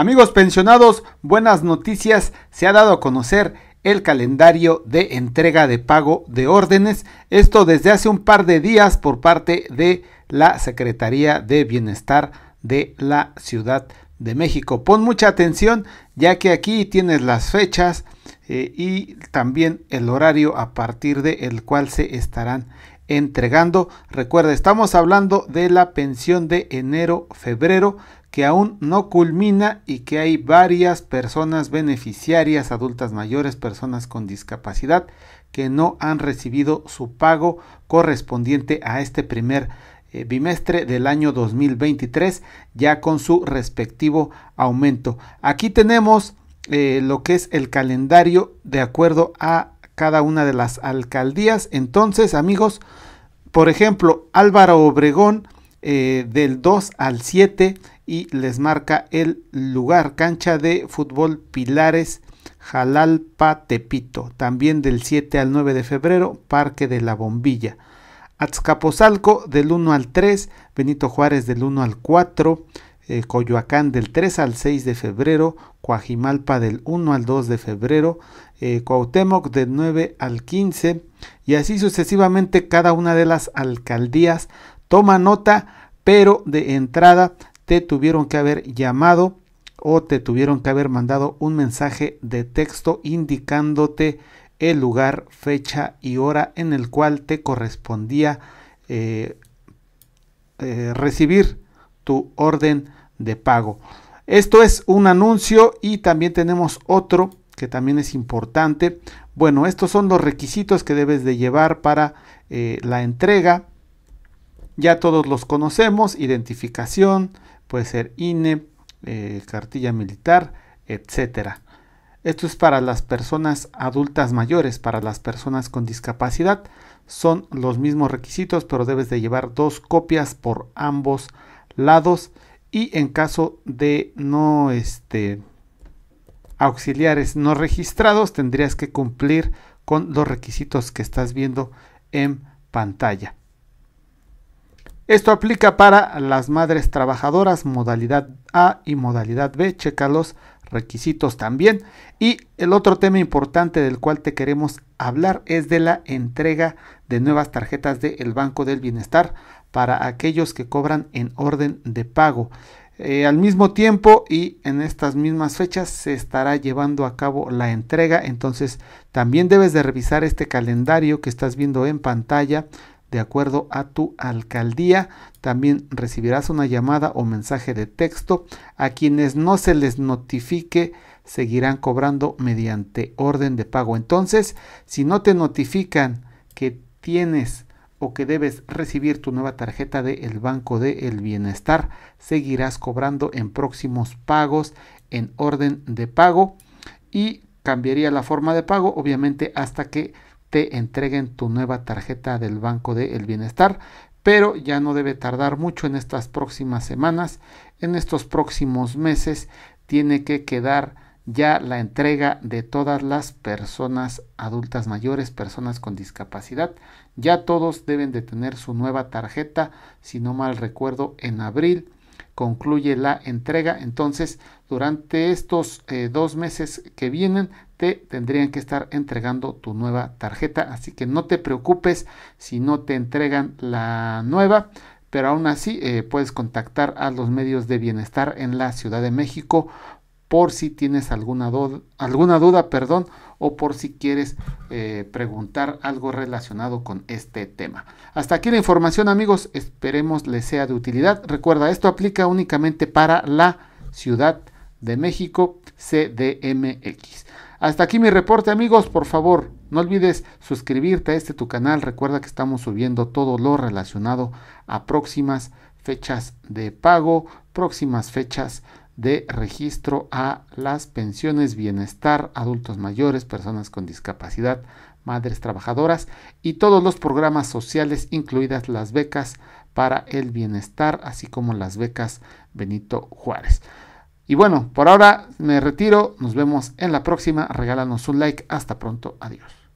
Amigos pensionados, buenas noticias. Se ha dado a conocer el calendario de entrega de pago de órdenes. Esto desde hace un par de días por parte de la Secretaría de Bienestar de la Ciudad de México. Pon mucha atención ya que aquí tienes las fechas eh, y también el horario a partir del cual se estarán entregando. Recuerda, estamos hablando de la pensión de enero-febrero que aún no culmina y que hay varias personas beneficiarias, adultas mayores, personas con discapacidad, que no han recibido su pago correspondiente a este primer eh, bimestre del año 2023, ya con su respectivo aumento. Aquí tenemos eh, lo que es el calendario de acuerdo a cada una de las alcaldías. Entonces, amigos, por ejemplo, Álvaro Obregón, eh, del 2 al 7 y les marca el lugar. Cancha de fútbol Pilares, Jalalpa, Tepito. También del 7 al 9 de febrero, Parque de la Bombilla. Azcapozalco del 1 al 3, Benito Juárez del 1 al 4, eh, Coyoacán del 3 al 6 de febrero, Coajimalpa del 1 al 2 de febrero, eh, Cuauhtémoc del 9 al 15 y así sucesivamente cada una de las alcaldías Toma nota, pero de entrada te tuvieron que haber llamado o te tuvieron que haber mandado un mensaje de texto indicándote el lugar, fecha y hora en el cual te correspondía eh, eh, recibir tu orden de pago. Esto es un anuncio y también tenemos otro que también es importante. Bueno, estos son los requisitos que debes de llevar para eh, la entrega ya todos los conocemos, identificación, puede ser INE, eh, cartilla militar, etcétera. Esto es para las personas adultas mayores, para las personas con discapacidad. Son los mismos requisitos, pero debes de llevar dos copias por ambos lados. Y en caso de no este, auxiliares no registrados, tendrías que cumplir con los requisitos que estás viendo en pantalla. Esto aplica para las madres trabajadoras, modalidad A y modalidad B, checa los requisitos también. Y el otro tema importante del cual te queremos hablar es de la entrega de nuevas tarjetas del Banco del Bienestar para aquellos que cobran en orden de pago. Eh, al mismo tiempo y en estas mismas fechas se estará llevando a cabo la entrega. Entonces también debes de revisar este calendario que estás viendo en pantalla de acuerdo a tu alcaldía. También recibirás una llamada o mensaje de texto. A quienes no se les notifique seguirán cobrando mediante orden de pago. Entonces, si no te notifican que tienes o que debes recibir tu nueva tarjeta del el Banco del el Bienestar, seguirás cobrando en próximos pagos en orden de pago y cambiaría la forma de pago obviamente hasta que te entreguen tu nueva tarjeta del Banco del Bienestar, pero ya no debe tardar mucho en estas próximas semanas, en estos próximos meses tiene que quedar ya la entrega de todas las personas adultas mayores, personas con discapacidad. Ya todos deben de tener su nueva tarjeta, si no mal recuerdo, en abril concluye la entrega. Entonces, durante estos eh, dos meses que vienen, te tendrían que estar entregando tu nueva tarjeta. Así que no te preocupes si no te entregan la nueva. Pero aún así eh, puedes contactar a los medios de bienestar en la Ciudad de México por si tienes alguna, alguna duda, perdón, o por si quieres eh, preguntar algo relacionado con este tema. Hasta aquí la información amigos, esperemos les sea de utilidad. Recuerda, esto aplica únicamente para la Ciudad de México CDMX. Hasta aquí mi reporte amigos, por favor, no olvides suscribirte a este tu canal. Recuerda que estamos subiendo todo lo relacionado a próximas fechas de pago, próximas fechas de registro a las pensiones bienestar, adultos mayores, personas con discapacidad, madres trabajadoras y todos los programas sociales, incluidas las becas para el bienestar, así como las becas Benito Juárez. Y bueno, por ahora me retiro, nos vemos en la próxima, regálanos un like, hasta pronto, adiós.